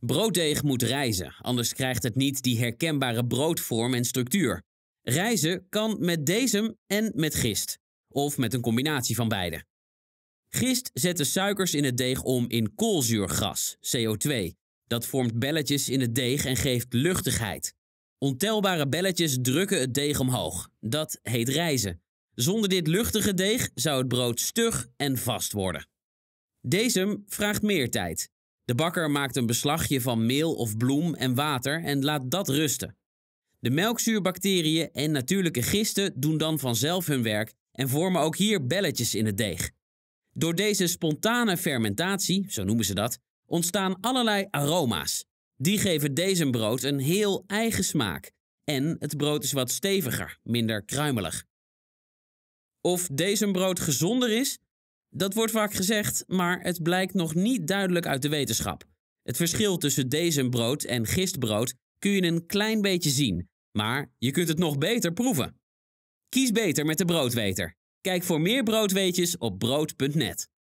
Brooddeeg moet rijzen, anders krijgt het niet die herkenbare broodvorm en structuur. Rijzen kan met dezem en met gist, of met een combinatie van beide. Gist zet de suikers in het deeg om in koolzuurgas, CO2. Dat vormt belletjes in het deeg en geeft luchtigheid. Ontelbare belletjes drukken het deeg omhoog. Dat heet rijzen. Zonder dit luchtige deeg zou het brood stug en vast worden. Dezem vraagt meer tijd. De bakker maakt een beslagje van meel of bloem en water en laat dat rusten. De melkzuurbacteriën en natuurlijke gisten doen dan vanzelf hun werk en vormen ook hier belletjes in het deeg. Door deze spontane fermentatie, zo noemen ze dat, ontstaan allerlei aroma's. Die geven deze brood een heel eigen smaak. En het brood is wat steviger, minder kruimelig. Of deze brood gezonder is, dat wordt vaak gezegd, maar het blijkt nog niet duidelijk uit de wetenschap. Het verschil tussen brood en gistbrood kun je een klein beetje zien, maar je kunt het nog beter proeven. Kies beter met de broodweter. Kijk voor meer broodweetjes op brood.net.